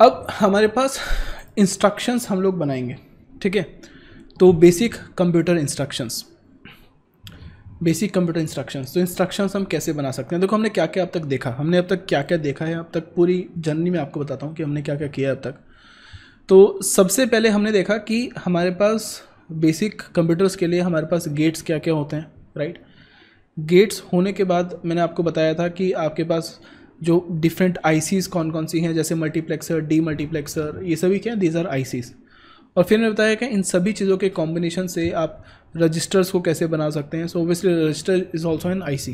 अब हमारे पास इंस्ट्रक्शंस हम लोग बनाएंगे ठीक है तो basic computer instructions basic computer instructions तो इंस्ट्रक्शंस हम कैसे बना सकते हैं देखो हमने क्या क्या अब तक देखा हमने अब तक क्या क्या देखा है अब तक पूरी जर्नी में आपको बताता हूँ कि हमने क्या क्या किया अब तक तो सबसे पहले हमने देखा कि हमारे पास बेसिक कंप्यूटर्स के लिए हमारे पास गेट्स क्या क्या होते हैं राइट गेट्स होने के बाद मैंने आपको बताया था कि आपके पास जो डिफरेंट आई कौन कौन सी हैं जैसे मल्टीप्लेक्सर डी मल्टीप्लेक्सर ये सभी क्या दीज आर आई और फिर मैंने बताया कि इन सभी चीज़ों के कॉम्बिनेशन से आप रजिस्टर्स को कैसे बना सकते हैं so obviously register is also an I C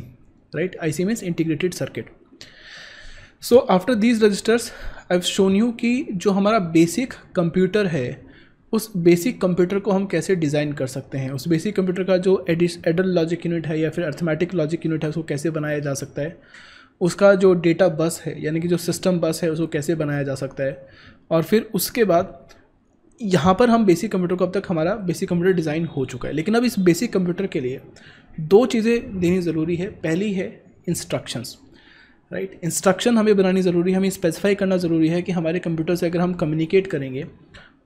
right I C means integrated circuit so after these registers I shown you कि जो हमारा बेसिक कंप्यूटर है उस बेसिक कंप्यूटर को हम कैसे डिज़ाइन कर सकते हैं उस बेसिक कंप्यूटर का जो एडिस एडल लॉजिक यूनिट है या फिर अर्थमेटिक लॉजिक यूनिट है उसको कैसे बनाया जा सकता है उसका जो डेटा बस है यानी कि जो सिस्टम बस है उसको कैसे बनाया जा सकता है और फिर उसके बाद यहाँ पर हम बेसिक कंप्यूटर को अब तक हमारा बेसिक कंप्यूटर डिज़ाइन हो चुका है लेकिन अब इस बेसिक कंप्यूटर के लिए दो चीज़ें देनी ज़रूरी है पहली है इंस्ट्रक्शंस राइट right? इंस्ट्रक्शन हमें बनानी ज़रूरी है हमें स्पेसिफाई करना ज़रूरी है कि हमारे कंप्यूटर से अगर हम कम्युनिकेट करेंगे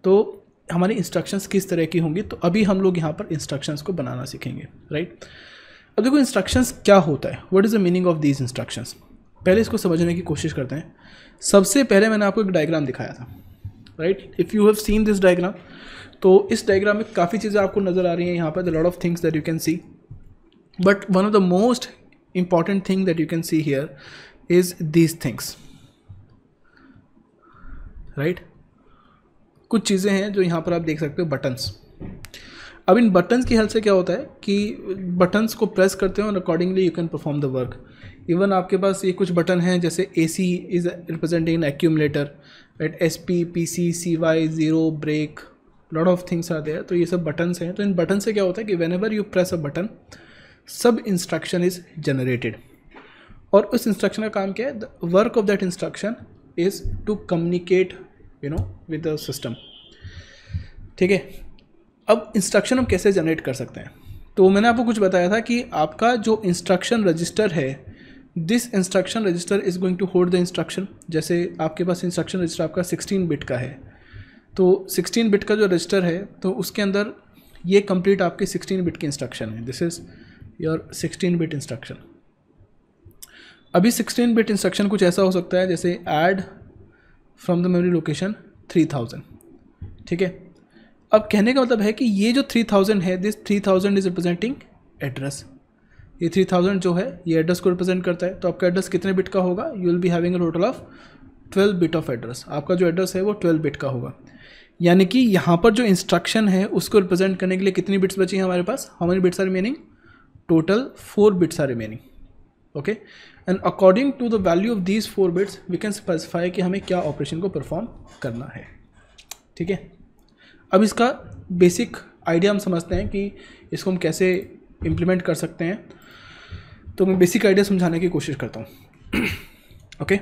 तो हमारी इंस्ट्रक्शंस किस तरह की होंगी तो अभी हम लोग यहाँ पर इंस्ट्रक्शंस को बनाना सीखेंगे राइट right? अब देखो इंस्ट्रक्शंस क्या होता है what is the meaning of these instructions पहले इसको समझने की कोशिश करते हैं सबसे पहले मैंने आपको एक डायग्राम दिखाया था right if you have seen this diagram तो इस डायग्राम में काफ़ी चीज़ें आपको नज़र आ रही हैं यहाँ पर the lot of things that you can see but one of the most important thing that you can see here is these things right कुछ चीज़ें हैं जो यहाँ पर आप देख सकते हो बटन्स अब इन बटन्स की हेल्प से क्या होता है कि बटन्स को प्रेस करते हैं और accordingly you can perform the work even आपके पास ये कुछ बटन हैं जैसे A C is representing an accumulator at S P P C C Y zero break lot of things आते हैं तो ये सब बटन्स हैं तो इन बटन से क्या होता है कि whenever you press a button सब इंस्ट्रक्शन इज़ जनरेटेड और उस इंस्ट्रक्शन का काम क्या है the work of that instruction is to communicate you know with the system ठीक है अब इंस्ट्रक्शन हम कैसे जनरेट कर सकते हैं तो मैंने आपको कुछ बताया था कि आपका जो इंस्ट्रक्शन रजिस्टर है this instruction register is going to hold the instruction जैसे आपके पास इंस्ट्रक्शन रजिस्टर आपका 16 बिट का है तो 16 बिट का जो रजिस्टर है तो उसके अंदर ये कंप्लीट आपके 16 बिट के इंस्ट्रक्शन है this is your 16 bit instruction अभी 16 बिट इंस्ट्रक्शन कुछ ऐसा हो सकता है जैसे add from the memory location 3000 ठीक है अब कहने का मतलब है कि ये जो थ्री थाउजेंड है this three thousand is representing address ये थ्री थाउजेंड जो है ये एड्रेस को रिप्रेजेंट करता है तो आपका एड्रेस कितने बिट का होगा you will be having a total of twelve bit of address आपका जो एड्रेस है वो ट्वेल्व बिट का होगा यानी कि यहाँ पर जो इंस्ट्रक्शन है उसको रिप्रेजेंट करने के लिए कितनी बिट्स बची हैं हमारे पास how many bits are remaining total four bits are remaining okay and according to the value of these four bits we can specify कि हमें क्या ऑपरेशन को परफॉर्म करना है ठीक है अब इसका बेसिक आइडिया हम समझते हैं कि इसको हम कैसे इम्प्लीमेंट कर सकते हैं तो मैं बेसिक आइडिया समझाने की कोशिश करता हूँ okay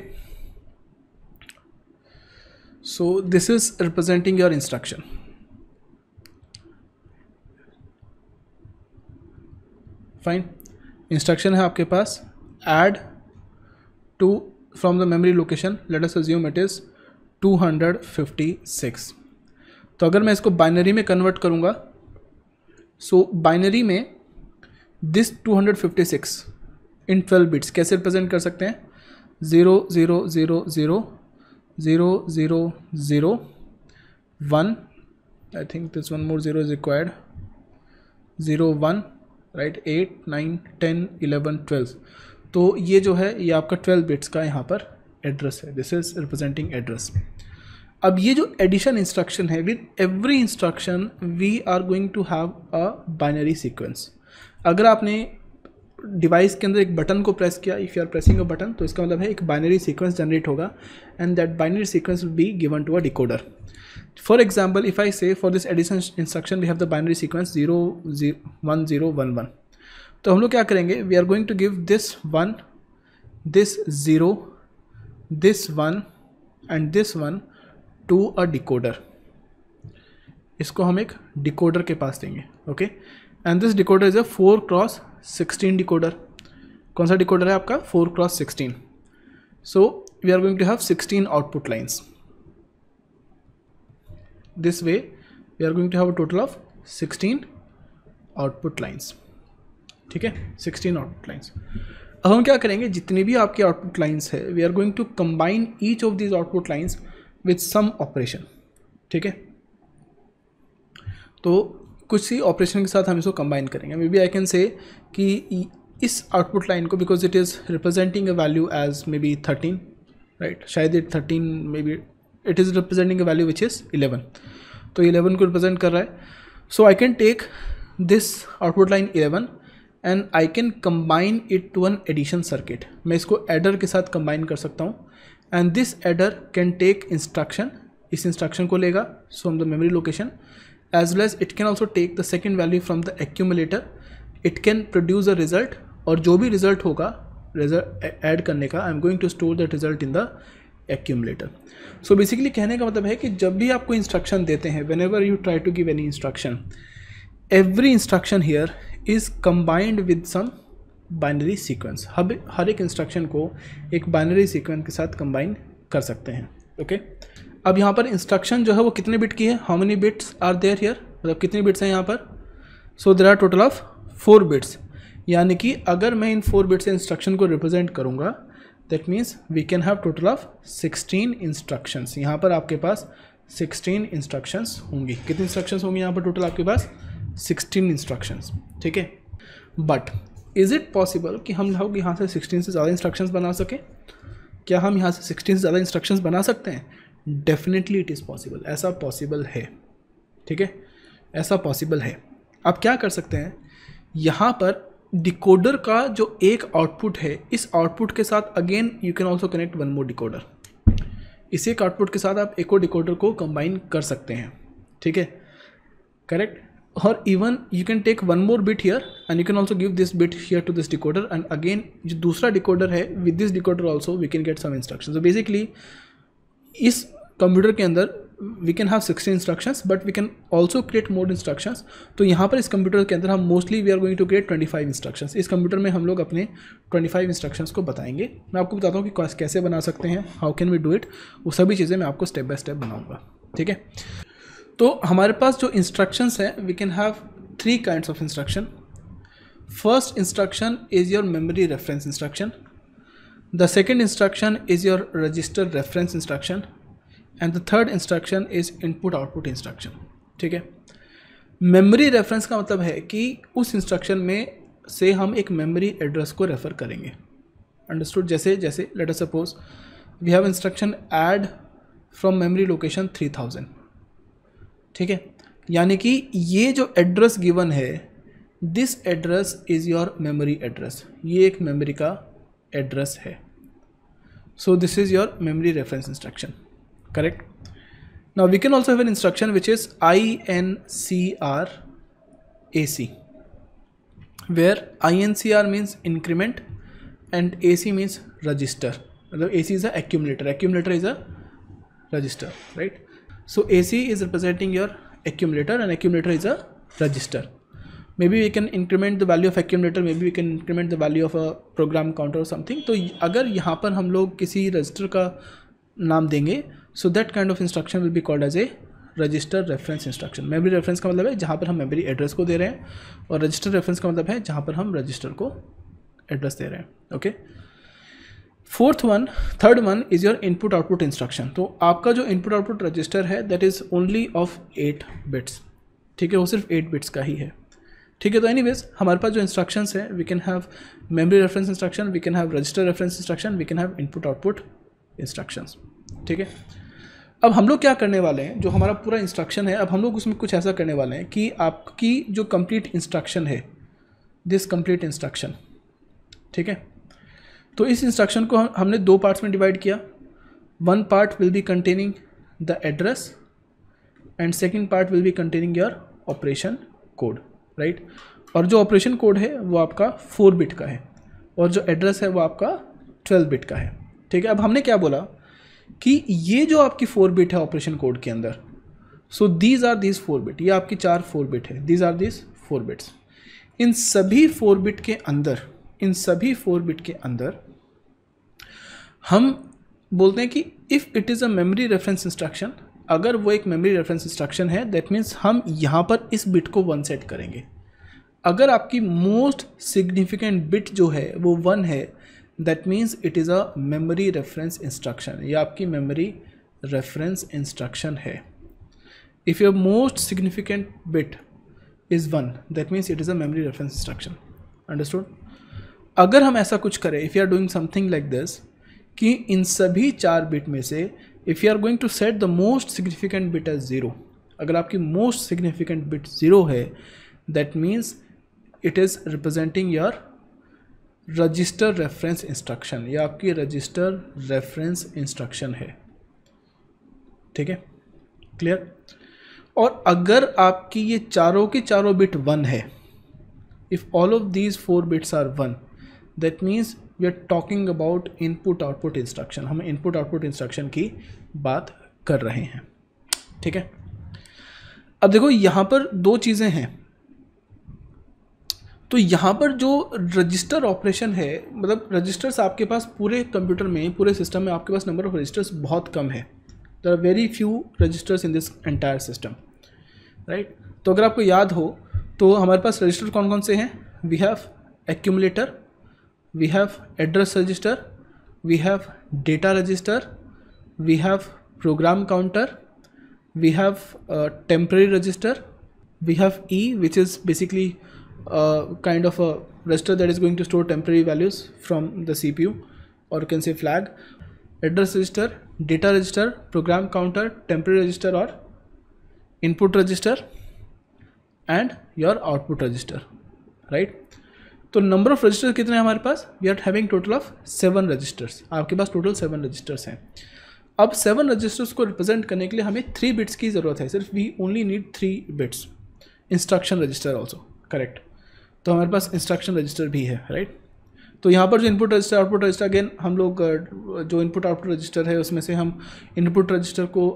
so this is representing your instruction fine instruction है आपके पास add to from the memory location let us assume it is six तो अगर मैं इसको बाइनरी में कन्वर्ट करूँगा सो so, बाइनरी में दिस 256 इन 12 बिट्स कैसे रिप्रेजेंट कर सकते हैं zero zero zero zero zero zero zero one I think this one more zero is required zero one right eight nine ten eleven twelve तो ये जो है ये आपका ट्वेल्व बिट्स का यहाँ पर एड्रेस है दिस इज़ रिप्रेजेंटिंग एड्रेस अब ये जो एडिशन इंस्ट्रक्शन है with every instruction we are going to have a binary sequence अगर आपने डिवाइस के अंदर एक बटन को प्रेस किया if you are pressing a button तो इसका मतलब है एक बाइनरी सीक्वेंस जनरेट होगा and that binary sequence will be given to a decoder for example if I say for this addition instruction we have the binary sequence zero one zero one one तो हम लोग क्या करेंगे we are going to give this one this zero this one and this one to a decoder इसको हम एक decoder के पास देंगे okay and this decoder is a four cross sixteen decoder कौन सा डिकोडर है आपका four cross sixteen so we are going to have sixteen output lines this way we are going to have a total of sixteen output lines ठीक है sixteen output lines अब हम क्या करेंगे जितनी भी आपके आउटपुट लाइन्स है we are going to combine each of these output lines with some operation ठीक है तो कुछ सी ऑपरेशन के साथ हम इसको कंबाइन करेंगे may B I can say कि इस आउटपुट लाइन को because it is representing a value as may be thirteen right शायद it thirteen may be it is representing a value which is eleven तो eleven को represent कर रहा है so I can take this output line eleven and I can combine it to an addition circuit मैं इसको adder के साथ combine कर सकता हूँ and this adder can take instruction इस इंस्ट्रक्शन को लेगा from the memory location as well as it can also take the second value from the accumulator it can produce a result और जो भी रिजल्ट होगा रिजल्ट एड करने का I am going to store that result in the accumulator so basically कहने का मतलब है कि जब भी आपको इंस्ट्रक्शन देते हैं whenever you try to give any instruction every instruction here is combined with some binary sequence हम हर एक इंस्ट्रक्शन को एक बाइनरी सीक्वेंस के साथ कंबाइन कर सकते हैं ओके okay? अब यहाँ पर इंस्ट्रक्शन जो है वो कितने बिट की है how many bits are there here मतलब कितने बिट्स हैं यहाँ पर so there are total of four bits यानी कि अगर मैं इन फोर बिट्स इंस्ट्रक्शन को रिप्रेजेंट करूँगा that means we can have total of sixteen instructions यहाँ पर आपके पास सिक्सटीन इंस्ट्रक्शंस होंगी कितनी इंस्ट्रक्शंस होंगी यहाँ पर टोटल आपके पास सिक्सटीन इंस्ट्रक्शंस ठीक है बट इज़ इट पॉसिबल कि हम लोग यहाँ से सिक्सटीन से ज़्यादा इंस्ट्रक्शंस बना सकें क्या हम यहाँ से सिक्सटीन से ज़्यादा इंस्ट्रक्शंस बना सकते हैं डेफिनेटली इट इज़ पॉसिबल ऐसा पॉसिबल है ठीक है ऐसा पॉसिबल है आप क्या कर सकते हैं यहाँ पर डिकोडर का जो एक आउटपुट है इस आउटपुट के साथ again you can also connect one more decoder इसी एक आउटपुट के साथ आप एक और डिकोडर को कंबाइन कर सकते हैं ठीक है करेक्ट और even you can take one more bit here and you can also give this bit here to this decoder and again जो दूसरा decoder है with this decoder also we can get some instruction so basically इस computer के अंदर we can have sixty instructions but we can also create more instructions तो यहाँ पर इस कंप्यूटर के अंदर हम mostly we are going to create twenty five instructions इस कंप्यूटर में हम लोग अपने ट्वेंटी फाइव इंस्ट्रक्शंस को बताएंगे मैं आपको बताता हूँ कि कैसे बना सकते हैं how can we do it वो सभी चीज़ें मैं आपको स्टेप बाय स्टेप बनाऊँगा ठीक है तो हमारे पास जो इंस्ट्रक्शंस है we can have three kinds of instruction first instruction is your memory reference instruction the second instruction is your register reference instruction and the third instruction is input output instruction ठीक है memory reference का मतलब है कि उस instruction में से हम एक मेमोरी एड्रेस को रेफर करेंगे अंडरस्टूड जैसे जैसे later suppose we have instruction add from memory location three thousand ठीक है यानी कि ये जो एड्रेस गिवन है this address is your memory address ये एक मेमोरी का एड्रेस है so this is your memory reference instruction correct now we can also have an instruction which is I N C R A C where I N C R means increment and A C means register मतलब A C is accumulator accumulator accumulator is a register right so AC is representing your accumulator and accumulator is a register maybe we can increment the value of accumulator maybe we can increment the value of a program counter or something तो agar yahan par hum log kisi register ka naam denge so that kind of instruction will be called as a register reference instruction memory reference का मतलब है जहाँ पर हम memory address को दे रहे हैं और रजिस्टर रेफरेंस का मतलब है जहाँ पर हम रजिस्टर को एड्रेस दे रहे हैं okay okay? Fourth one third one is your input output instruction तो आपका जो इनपुट आउटपुट रजिस्टर है that is only of eight bits ठीक है वो सिर्फ एट बिट्स का ही है ठीक है तो एनी हमारे पास जो इंस्ट्रक्शंस है we can have memory reference instruction we can have register reference instruction we can have input output instructions ठीक है अब हम लोग क्या करने वाले हैं जो हमारा पूरा इंस्ट्रक्शन है अब हम लोग उसमें कुछ ऐसा करने वाले हैं कि आपकी जो कंप्लीट इंस्ट्रक्शन है दिस कंप्लीट इंस्ट्रक्शन ठीक है तो इस इंस्ट्रक्शन को हमने दो पार्ट्स में डिवाइड किया one part will be containing the address and second part will be containing your operation code right और जो ऑपरेशन कोड है वो आपका फोर बिट का है और जो एड्रेस है वो आपका ट्वेल्व बिट का है ठीक है अब हमने क्या बोला कि ये जो आपकी फोर बिट है ऑपरेशन कोड के अंदर so these are these four bit ये आपकी चार फोर बिट है these are these four bits इन सभी फोर बिट के अंदर इन सभी फोर बिट के अंदर हम बोलते हैं कि if it is a memory reference instruction अगर वो एक मेमोरी रेफरेंस इंस्ट्रक्शन है दैट मीन्स हम यहाँ पर इस बिट को वन सेट करेंगे अगर आपकी मोस्ट सिग्निफिकेंट बिट जो है वो वन है that means it is a memory reference instruction या आपकी मेमोरी रेफरेंस इंस्ट्रक्शन है if your most significant bit is one that means it is a memory reference instruction understood अगर हम ऐसा कुछ करें if you are doing something like this कि इन सभी चार बिट में से if you are going to set the most significant bit as zero अगर आपकी मोस्ट सिग्निफिकेंट बिट ज़ीरो है that means it is representing your register reference instruction या आपकी रजिस्टर रेफरेंस इंस्ट्रक्शन है ठीक है क्लियर और अगर आपकी ये चारों के चारों बिट वन है if all of these four bits are one that means we are talking about input output instruction हम इनपुट आउटपुट इंस्ट्रक्शन की बात कर रहे हैं ठीक है अब देखो यहाँ पर दो चीज़ें हैं तो यहाँ पर जो रजिस्टर ऑपरेशन है मतलब रजिस्टर्स आपके पास पूरे कंप्यूटर में पूरे सिस्टम में आपके पास नंबर ऑफ रजिस्टर्स बहुत कम है there are very few registers in this entire system right तो अगर आपको याद हो तो हमारे पास रजिस्टर कौन कौन से हैं we have accumulator we have address register we have data register we have program counter we have uh, temporary register we have e which is basically a uh, kind of a register that is going to store temporary values from the cpu or you can say flag address register data register program counter temporary register or input register and your output register right तो number of registers कितने हैं हमारे पास we are having total of seven registers आपके पास total seven registers हैं अब seven registers को रिप्रेजेंट करने के लिए हमें थ्री बिट्स की ज़रूरत है सिर्फ we only need three bits instruction register also correct तो हमारे पास इंस्ट्रक्शन रजिस्टर भी है राइट right? तो यहाँ पर जो input register output register again हम लोग जो इनपुट आउटपुट रजिस्टर है उसमें से हम इनपुट रजिस्टर को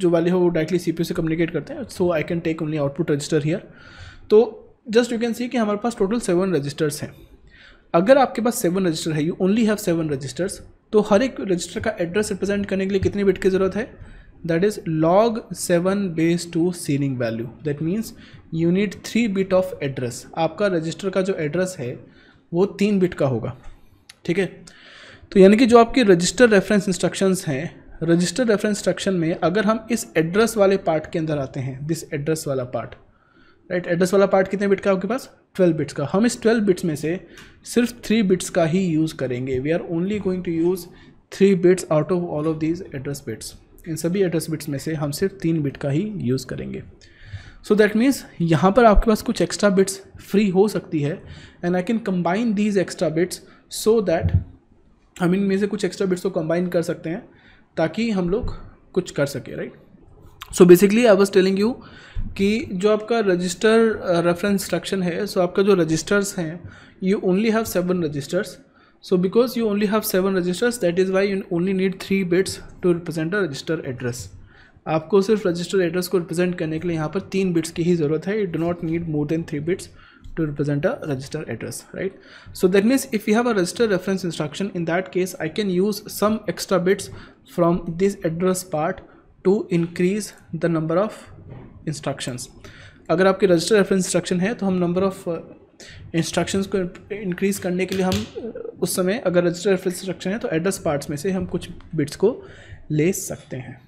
जो वाले हो वो डायरेक्टली सी से कम्युनिकेट करते हैं so I can take only output register here तो जस्ट यू कैन सी कि हमारे पास टोटल सेवन रजिस्टर्स हैं अगर आपके पास सेवन रजिस्टर है you only have seven registers तो हर एक रजिस्टर का एड्रेस रिप्रेजेंट करने के लिए कितने बिट की ज़रूरत है that is log seven base two ceiling value that means you need three bit of address आपका रजिस्टर का जो एड्रेस है वो तीन बिट का होगा ठीक है तो यानी कि जो आपकी रजिस्टर रेफरेंस इंस्ट्रक्शंस हैं रजिस्टर रेफरेंस इंस्ट्रक्शन में अगर हम इस एड्रेस वाले पार्ट के अंदर आते हैं दिस एड्रेस वाला पार्ट राइट एड्रेस वाला पार्ट कितने बिट का आपके पास 12 बिट्स का हम इस 12 बिट्स में से सिर्फ थ्री बिट्स का ही यूज़ करेंगे we are only going to use three bits out of all of these address bits इन सभी एड्रेस बिट्स में से हम सिर्फ तीन बिट का ही यूज़ करेंगे सो दैट मीन्स यहाँ पर आपके पास कुछ एक्स्ट्रा बिट्स फ्री हो सकती है and I can combine these extra bits so that हम इनमें से कुछ एक्स्ट्रा बिट्स को कम्बाइन कर सकते हैं ताकि हम लोग कुछ कर सके right right? So basically I was telling you कि जो आपका रजिस्टर रेफरेंस इंस्ट्रक्शन है सो so आपका जो रजिस्टर्स हैं you only have seven registers so because you only have seven registers that is why you only need three bits to represent a register address आपको सिर्फ register address को represent करने के लिए यहाँ पर तीन बिट्स की ही ज़रूरत है you do not need more than three bits to represent a register address right so that means if you have a register reference instruction in that case I can use some extra bits from this address part to increase the number of instructions अगर आपके register reference instruction है तो हम number of instructions को increase करने के लिए हम uh, उस समय अगर रजिस्टर रेफरेंस इंस्ट्रक्शन है तो एड्रेस पार्ट्स में से हम कुछ बिट्स को ले सकते हैं